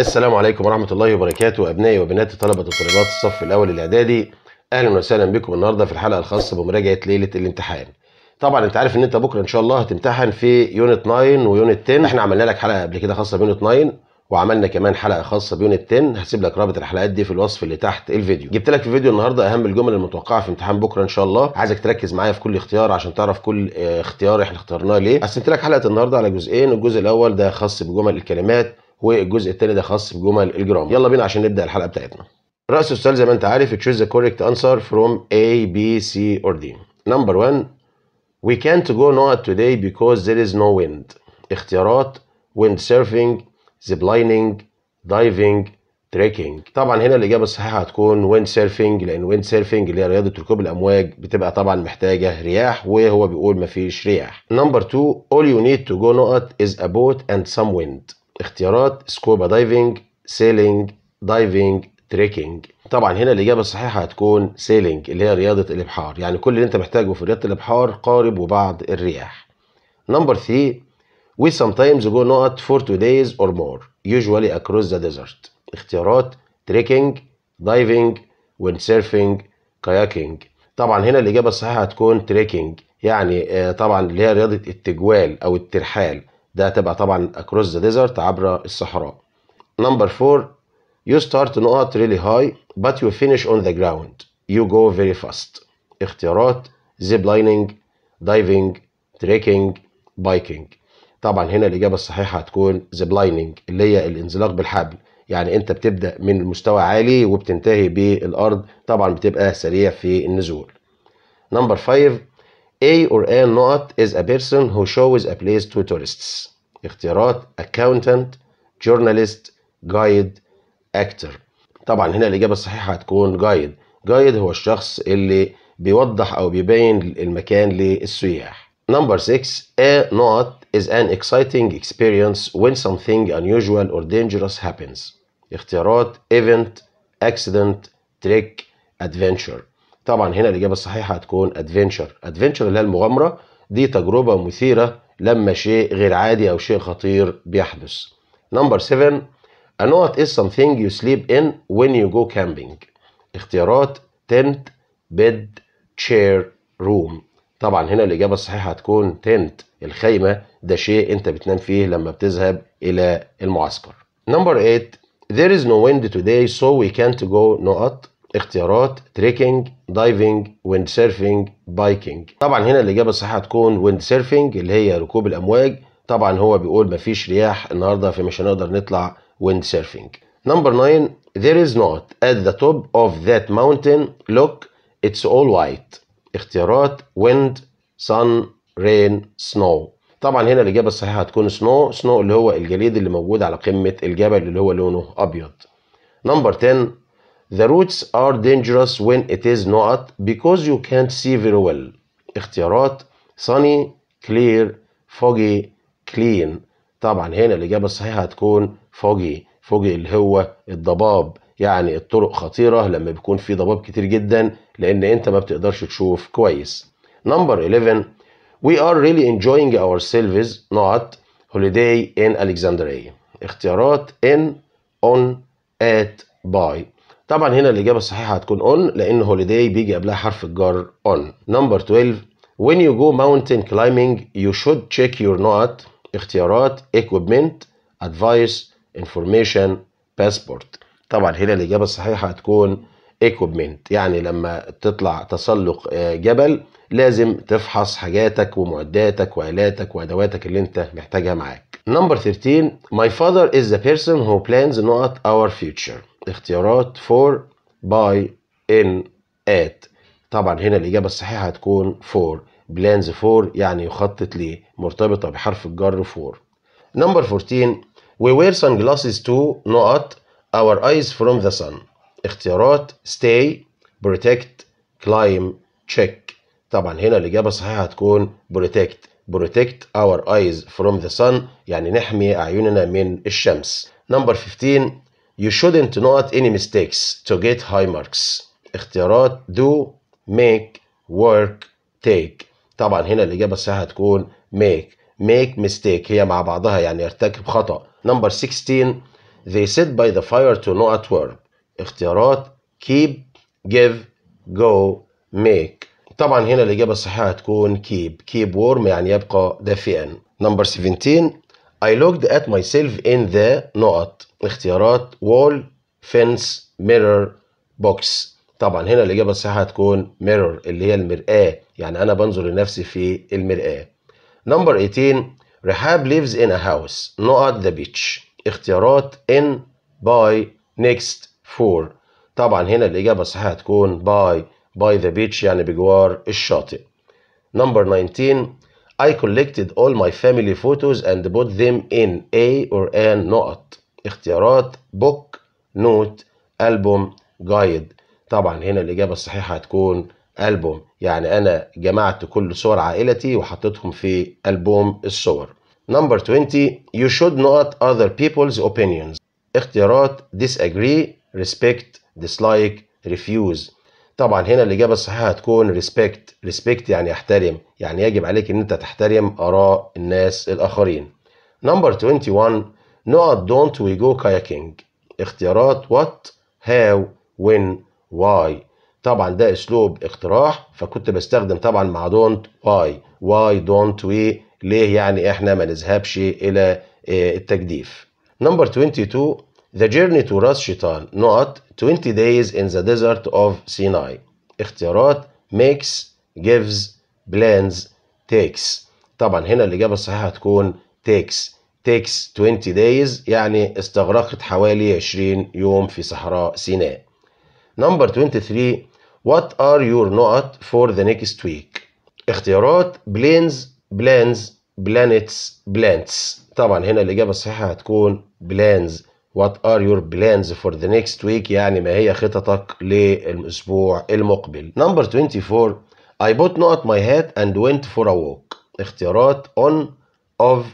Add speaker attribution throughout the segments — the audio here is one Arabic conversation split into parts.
Speaker 1: السلام عليكم ورحمة الله وبركاته أبنائي وبناتي طلبة وطالبات الصف الأول الإعدادي أهلا وسهلا بكم النهاردة في الحلقة الخاصة بمراجعة ليلة الامتحان طبعا أنت عارف إن أنت بكرة إن شاء الله هتمتحن في يونت 9 ويونت 10 إحنا عملنا لك حلقة قبل كده خاصة بيونت 9 وعملنا كمان حلقة خاصة بيونت 10 هسيب لك رابط الحلقات دي في الوصف اللي تحت الفيديو جبت لك في فيديو النهاردة أهم الجمل المتوقعة في امتحان بكرة إن شاء الله عايزك تركز معايا في كل اختيار عشان تعرف كل آه، اختيار إحنا اخترناه ليه قسمت لك حلقة النهاردة على جزئين الجزء الأول ده خاص بجمل الكلمات والجزء الثاني ده خاص بجمل الجرام يلا بينا عشان نبدا الحلقه بتاعتنا راس السؤال زي ما انت عارف تشوز the correct answer from A, B, C or D number one we can't go north today because there is no wind اختيارات wind surfing ziplining diving تريكنج طبعا هنا الاجابه الصحيحه هتكون ويند سيرفنج لان ويند سيرفنج اللي هي رياضه ركوب الامواج بتبقى طبعا محتاجه رياح وهو بيقول مفيش رياح نمبر 2 all you need to go نوت is a boat and some wind اختيارات سكوبا دايفنج سيلينج دايفنج تريكنج طبعا هنا الاجابه الصحيحه هتكون سيلينج اللي هي رياضه الابحار يعني كل اللي انت محتاجه في رياضه الابحار قارب وبعض الرياح نمبر 3 we sometimes go not for two days or more usually across the desert اختيارات تريكنج دايفنج ويندسيرفنج كاياكينج طبعا هنا الاجابه الصحيحه هتكون تريكينج يعني آه، طبعا اللي هي رياضه التجوال او الترحال ده هتبقى طبعا across the desert عبر الصحراء number four you start نقط really high but you finish on the ground you go very fast اختيارات zip lining diving trekking biking طبعا هنا الإجابة الصحيحة هتكون zip lining اللي هي الانزلاق بالحبل يعني انت بتبدأ من مستوى عالي وبتنتهي بالأرض طبعا بتبقى سريع في النزول نمبر 5 A or A not is a person who shows a place to tourists اختيارات accountant journalist guide actor طبعا هنا الإجابة الصحيحة هتكون guide guide هو الشخص اللي بيوضح أو بيبين المكان للسياح number six, A not is an exciting experience when something unusual or dangerous happens اختيارات event accident trick adventure طبعا هنا الاجابه الصحيحه هتكون ادفنتشر ادفنتشر اللي هي المغامره دي تجربه مثيره لما شيء غير عادي او شيء خطير بيحدث نمبر 7 ا نوت is something you sleep in when you go camping اختيارات tent bed chair room طبعا هنا الاجابه الصحيحه هتكون tent الخيمه ده شيء انت بتنام فيه لما بتذهب الى المعسكر نمبر 8 there is no wind today so we can't go نقط اختيارات تريكنج دايفنج ويند سيرفنج بايكنج طبعا هنا الاجابه الصحيحه هتكون ويند سيرفنج اللي هي ركوب الامواج طبعا هو بيقول مفيش رياح النهارده فمش هنقدر نطلع ويند سيرفنج نمبر 9 there is not at the top of that mountain look it's all white اختيارات wind sun rain snow طبعا هنا الاجابه الصحيحه هتكون سنو سنو اللي هو الجليد اللي موجود على قمه الجبل اللي هو لونه ابيض نمبر 10 The roots are dangerous when it is not because you can't see very well. اختيارات sunny, clear, foggy, clean. طبعا هنا الإجابة الصحيحة هتكون foggy. foggy اللي هو الضباب يعني الطرق خطيرة لما بيكون في ضباب كتير جدا لأن أنت ما بتقدرش تشوف كويس. Number 11 We are really enjoying ourselves not holiday in Alexandria. اختيارات in, on, at, by. طبعا هنا الاجابه الصحيحه هتكون اون لان هوليداي بيجي قبلها حرف الجر اون نمبر 12 when you go mountain climbing you should check your not اختيارات equipment advice information passport طبعا هنا الاجابه الصحيحه هتكون equipment يعني لما تطلع تسلق آه، جبل لازم تفحص حاجاتك ومعداتك وآلاتك وأدواتك اللي أنت محتاجها معاك. نمبر 13 My father is the person who plans not our future. اختيارات for by in at طبعا هنا الإجابة الصحيحة هتكون for plans for يعني يخطط ليه مرتبطة بحرف الجر فور number 14 we wear sunglasses to not our eyes from the sun اختيارات stay protect climb check طبعا هنا الإجابة الصحيحة هتكون protect protect our eyes from the sun يعني نحمي أعيننا من الشمس number 15 You shouldn't not any mistakes to get high marks اختيارات do make work take طبعا هنا الإجابة الصحيحة هتكون make make mistake هي مع بعضها يعني ارتكب خطأ number 16 they sit by the fire to not work اختيارات keep give go make طبعا هنا الإجابة الصحيحة هتكون keep keep warm يعني يبقى دافئا number 17 I looked at myself in the نقط اختيارات wall fence mirror box طبعا هنا الإجابة الصحيحة هتكون mirror اللي هي المرآة يعني أنا بنظر لنفسي في المرآة number 18 rehab lives in a house نقط the beach اختيارات in by next for طبعا هنا الإجابة الصحيحة هتكون by by the beach يعني بجوار الشاطئ number 19 I collected all my family photos and put them in A or an not. اختيارات book note album guide طبعا هنا الإجابة الصحيحة هتكون album. يعني أنا جمعت كل صور عائلتي وحطيتهم في ألبوم الصور Number 20 You should not other people's opinions اختيارات disagree respect dislike refuse طبعا هنا الاجابه الصحيحه هتكون ريسبكت ريسبكت يعني احترم يعني يجب عليك ان انت تحترم اراء الناس الاخرين نمبر 21 نقط دونت وي جو كاياكينج اختيارات وات هاو وين واي طبعا ده اسلوب اقتراح فكنت بستخدم طبعا مع دونت واي واي دونت وي ليه يعني احنا ما نذهبش الى آه، التجديف نمبر 22 The Journey to Ras Shitan not 20 Days in the Desert of Sinai اختيارات makes gives plans takes طبعا هنا الإجابة الصحيحة هتكون takes takes 20 days يعني استغرقت حوالي 20 يوم في صحراء سيناء Number 23 What are your not for the next week اختيارات planes plans planets plants طبعا هنا الإجابة الصحيحة هتكون plans وات ار يور بلانز فور ذا نيكست ويك يعني ما هي خططك للاسبوع المقبل نمبر 24 I put not my hat and went for a walk اختيارات on of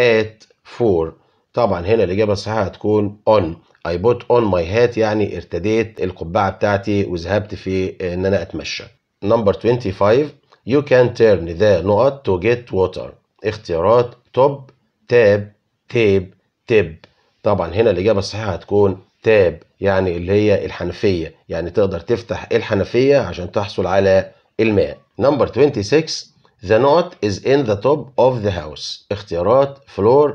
Speaker 1: at for طبعا هنا الإجابة الصحيحة هتكون on I put on my hat يعني ارتديت القبعة بتاعتي وذهبت في إن أنا أتمشى نمبر 25 You can turn the knot to get water اختيارات top tab تيب tip طبعا هنا الإجابة الصحيحة هتكون تاب يعني اللي هي الحنفية يعني تقدر تفتح الحنفية عشان تحصل على الماء نمبر 26 the knot is in the top of the house اختيارات floor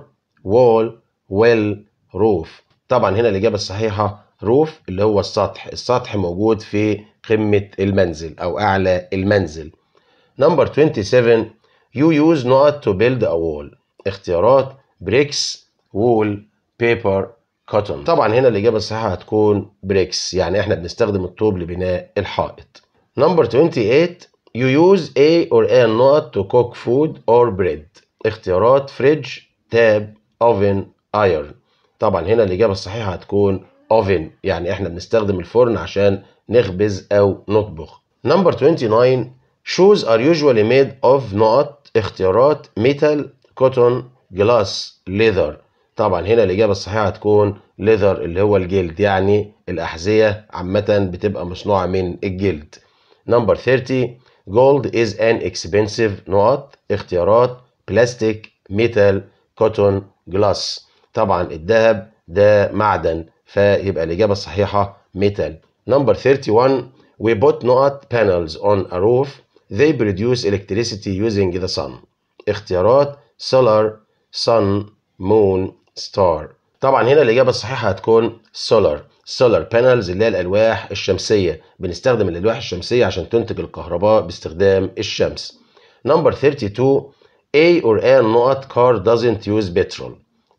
Speaker 1: wall well roof طبعا هنا الإجابة الصحيحة روف اللي هو السطح السطح موجود في قمة المنزل أو أعلى المنزل نمبر 27 you use not to build a wall اختيارات bricks wall بيبر كوتون طبعا هنا الإجابة الصحيحة هتكون بريكس يعني إحنا بنستخدم الطوب لبناء الحائط نمبر 28 you use A or A نوت to cook food or bread اختيارات فريدج تاب اوفن ايرن طبعا هنا الإجابة الصحيحة هتكون اوفن يعني إحنا بنستخدم الفرن عشان نخبز أو نطبخ نمبر 29 shoes are usually made of نوت اختيارات metal كوتون جلاس ليذر طبعا هنا الإجابة الصحيحة هتكون ليذر اللي هو الجلد يعني الأحذية عامة بتبقى مصنوعة من الجلد نمبر 30 جولد از ان اكسبنسيف نقط اختيارات بلاستيك ميتال كوتون جلاس طبعا الذهب ده معدن فيبقى الإجابة الصحيحة ميتال نمبر 31 we put نقط panels on a roof they produce electricity using the sun اختيارات solar sun moon ستار طبعا هنا الإجابة الصحيحة هتكون سولار سولار بانلز اللي هي الألواح الشمسية بنستخدم الألواح الشمسية عشان تنتج الكهرباء باستخدام الشمس نمبر 32 A or N نقط car doesn't use petrol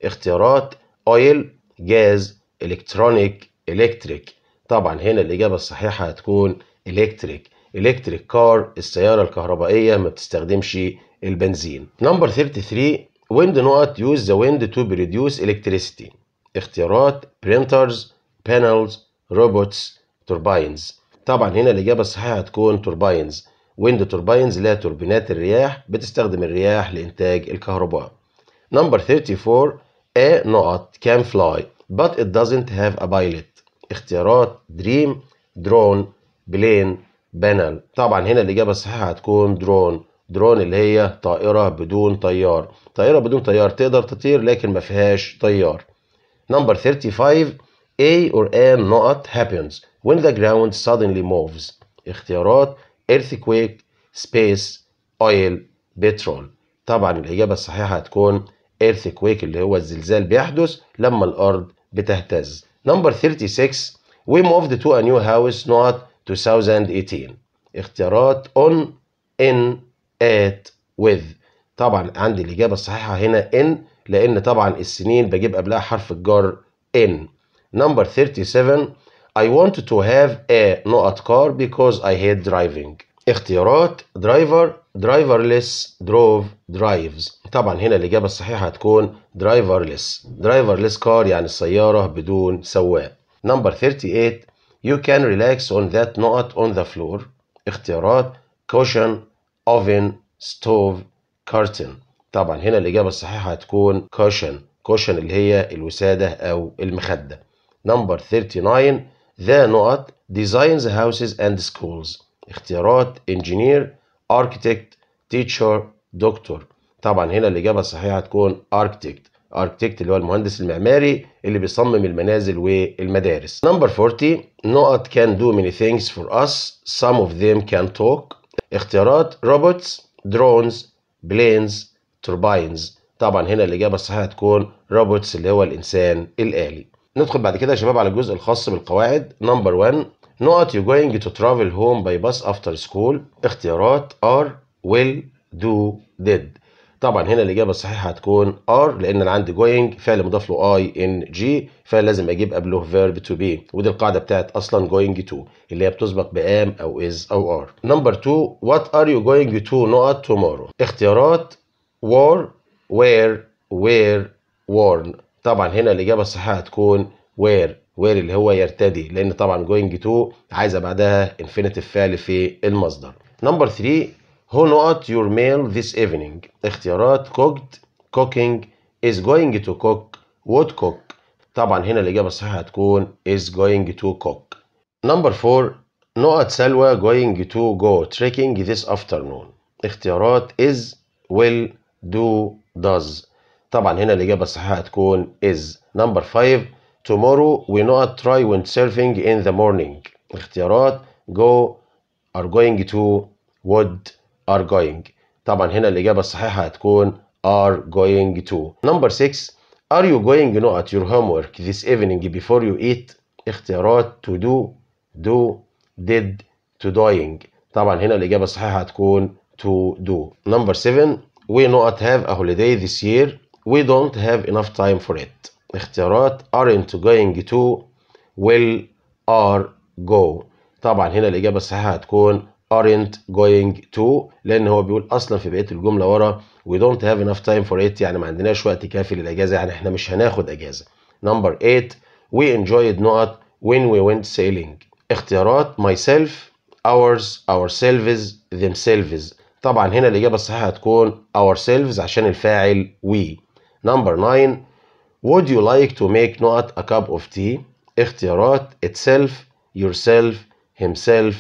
Speaker 1: اختيارات oil جاز electronic electric طبعا هنا الإجابة الصحيحة هتكون electric electric car السيارة الكهربائية ما بتستخدمش البنزين نمبر 33 wind نقط use the wind to produce electricity اختيارات printers panels robots turbines طبعا هنا الإجابة الصحيحة هتكون turbines wind turbines لا توربينات الرياح بتستخدم الرياح لإنتاج الكهرباء number 34 a نقط can fly but it doesn't have a pilot اختيارات dream drone plane panel طبعا هنا الإجابة الصحيحة هتكون drone درون اللي هي طائرة بدون طيار طائرة بدون طيار تقدر تطير لكن ما فيهاش طيار number 35 A or M not happens when the ground suddenly moves اختيارات earthquake space oil petrol طبعا الإجابة الصحيحة هتكون earthquake اللي هو الزلزال بيحدث لما الأرض بتهتز number 36 we moved to a new house not 2018 اختيارات on in at with طبعا عندي الإجابة الصحيحة هنا in لأن طبعا السنين بجيب قبلها حرف الجر in number 37 I want to have a نقط car because I hate driving اختيارات driver driverless drove drives طبعا هنا الإجابة الصحيحة هتكون driverless driverless car يعني السيارة بدون سواق number 38 You can relax on that نقط on the floor اختيارات cushion oven stove curtain طبعا هنا الإجابة الصحيحة هتكون cushion cushion اللي هي الوسادة أو المخدة نمبر 39 ذا نقط designs houses and schools اختيارات engineer architect teacher doctor طبعا هنا الإجابة الصحيحة هتكون architect architect اللي هو المهندس المعماري اللي بيصمم المنازل والمدارس. نمبر 40 نقط can do many things for us some of them can talk اختيارات روبوتس درونز بلينز تورباينز طبعا هنا الاجابه الصحيحه هتكون روبوتس اللي هو الانسان الالي ندخل بعد كده يا شباب على الجزء الخاص بالقواعد نمبر 1 نقط يو جوينج تو ترافل هوم باي باس افتر سكول اختيارات ار ويل دو ديد طبعا هنا الاجابه الصحيحه هتكون ار لان انا عندي جوينج فعل مضاف له اي ان جي فلازم اجيب قبله فيرب تو بي ودي القاعده بتاعت اصلا جوينج تو اللي هي بتسبق بام او از او ار نمبر 2 وات ار يو جوينج تو نقط تومورو اختيارات وار وير وير وورن طبعا هنا الاجابه الصحيحه هتكون وير وير اللي هو يرتدي لان طبعا جوينج تو عايزه بعدها انفينيتيف فعل في المصدر نمبر 3 Who not your meal this evening اختيارات cooked cooking is going to cook would cook طبعا هنا الإجابة الصحيحة هتكون is going to cook number four Not سلوى going to go trekking this afternoon اختيارات is will do does طبعا هنا الإجابة الصحيحة هتكون is number five tomorrow we not try windsurfing in the morning اختيارات go are going to would are going طبعا هنا الإجابة الصحيحة هتكون are going to number 6 are you going you know at your homework this evening before you eat اختيارات to do do did to doing طبعا هنا الإجابة الصحيحة هتكون to do number 7 we not have a holiday this year we don't have enough time for it اختيارات aren't going to will are go طبعا هنا الإجابة الصحيحة هتكون aren't going to لان هو بيقول اصلا في بقيه الجمله ورا we don't have enough time for it يعني ما عندناش وقت كافي للاجازه يعني احنا مش هناخد اجازه نمبر 8 we enjoyed not when we went sailing اختيارات myself ours ourselves themselves طبعا هنا الاجابه الصحيحه هتكون ourselves عشان الفاعل we نمبر 9 would you like to make not a cup of tea اختيارات itself yourself himself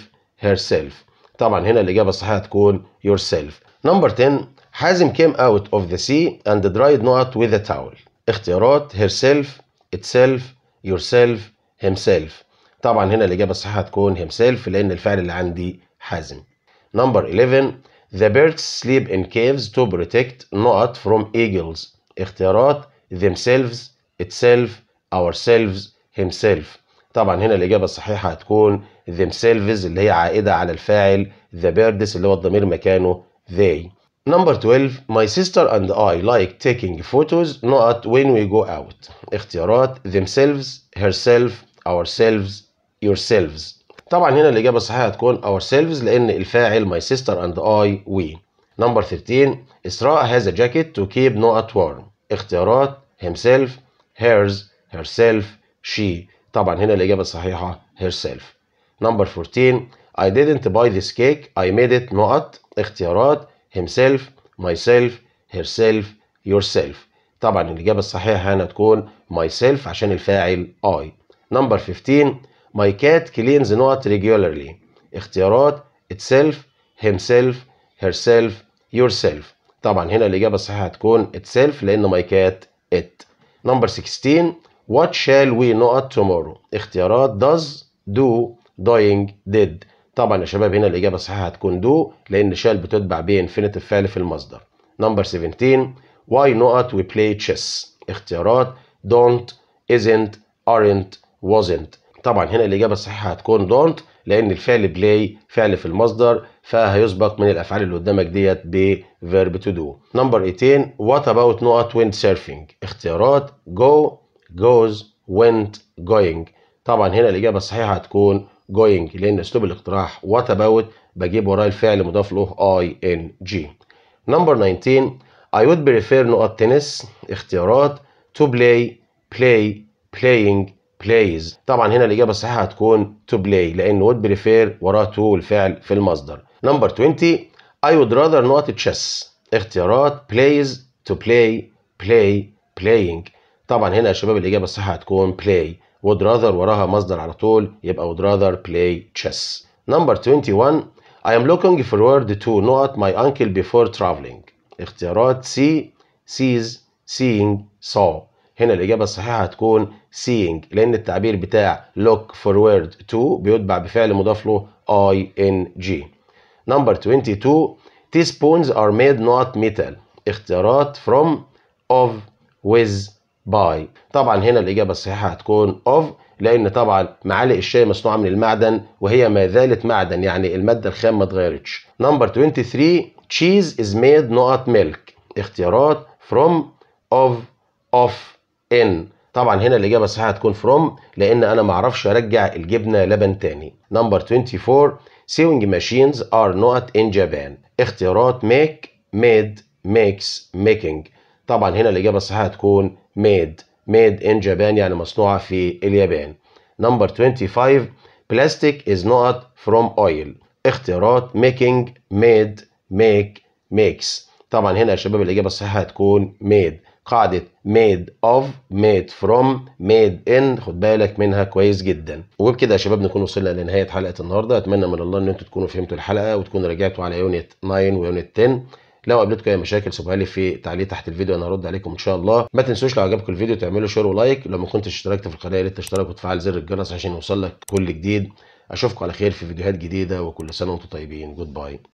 Speaker 1: herself طبعا هنا الاجابه الصحيحه تكون يور سيلف نمبر 10 حازم كيم اوت اوف ذا سي اند درايد نوت وذ ا تاول اختيارات هير سيلف اتسيلف يور سيلف هيم سيلف طبعا هنا الاجابه الصحيحه تكون هيم سيلف لان الفعل اللي عندي حازم نمبر 11 ذا بيردز سليب ان كيفز تو بروتكت نوت فروم ايجلز اختيارات ذيم سيلفز اتسيلف اور سيلفز هيم سيلف طبعا هنا الاجابه الصحيحه هتكون themselves اللي هي عائدة على الفاعل the birds اللي هو الضمير مكانه they Number 12 My sister and I like taking photos not when we go out اختيارات themselves herself ourselves yourselves طبعا هنا الإجابة الصحيحة هتكون ourselves لأن الفاعل my sister and I we Number 13 إسراء has a jacket to keep not warm اختيارات himself hers herself she طبعا هنا الإجابة الصحيحة herself نمبر 14 I didn't buy this cake I made it نقط اختيارات himself myself herself yourself طبعا الإجابة الصحيحة هنا تكون myself عشان الفاعل I نمبر 15 My cat cleans نقط regularly اختيارات itself himself herself yourself طبعا هنا الإجابة الصحيحة هتكون itself لأن my cat it نمبر 16 What shall we نقط tomorrow اختيارات does do داينج ديد طبعا يا شباب هنا الاجابه الصحيحه هتكون دو لان شال بتتبع بانفينيتيف فعل في المصدر نمبر 17 واي نوت وي بلاي تشيس اختيارات دونت isn't aren't wasn't طبعا هنا الإجابة الصحيحة هتكون دونت لأن الفعل بلاي فعل في المصدر فهيسبق من الأفعال اللي قدامك ديت ب تو دو نمبر 18 وات اباوت نوت ويند سيرفينج اختيارات جو goes went going. طبعا هنا الإجابة الصحيحة هتكون جوينج لان اسلوب الاقتراح وات اباوت بجيب وراه الفعل مضاف له اي ان جي نمبر 19 I would prefer نقط تنس اختيارات to play play playing plays طبعا هنا الإجابة الصحيحة هتكون to play لأن would prefer وراه to الفعل في المصدر نمبر 20 I would rather نقط chess اختيارات plays to play play playing طبعا هنا يا شباب الإجابة الصحيحة هتكون play would rather وراها مصدر على طول يبقى would rather play chess number 21 I am looking forward to not my uncle before traveling اختيارات see sees seeing saw هنا الإجابة الصحيحة هتكون seeing لأن التعبير بتاع look forward to بيتبع بفعل مضاف له ing number 22 teaspoons are made not metal اختيارات from of with باي طبعا هنا الإجابة الصحيحة هتكون أوف لأن طبعا معالق الشاي مصنوعة من المعدن وهي ما زالت معدن يعني المادة الخام ما اتغيرتش نمبر 23 تشيز از ميد نقط ميلك اختيارات from of of in طبعا هنا الإجابة الصحيحة هتكون from لأن أنا ما اعرفش أرجع الجبنة لبن تاني نمبر 24 sewing ماشينز ار not ان جابان اختيارات ميك ميد ميكس ميكينج طبعا هنا الإجابة الصحيحة هتكون ميد ميد ان جابان يعني مصنوعة في اليابان نمبر 25 بلاستيك از نوت فروم اويل اختيارات ميكينج ميد ميك ميكس طبعا هنا يا شباب الإجابة الصحيحة هتكون ميد قاعدة ميد اوف ميد فروم ميد ان خد بالك منها كويس جدا وبكده يا شباب نكون وصلنا لنهاية حلقة النهاردة أتمنى من الله إن انتم تكونوا فهمتوا الحلقة وتكونوا راجعتوا على يونت 9 ويونت 10 لو قابلتكم اي مشاكل سيبوها لي في تعليق تحت الفيديو انا هرد عليكم ان شاء الله ما تنسوش لو عجبكم الفيديو تعملوا شير ولايك لو ما كنتش اشتركت في القناه يا ريت تشترك وتفعل زر الجرس عشان يوصلك كل جديد اشوفكم على خير في فيديوهات جديده وكل سنه وانتم طيبين جود باي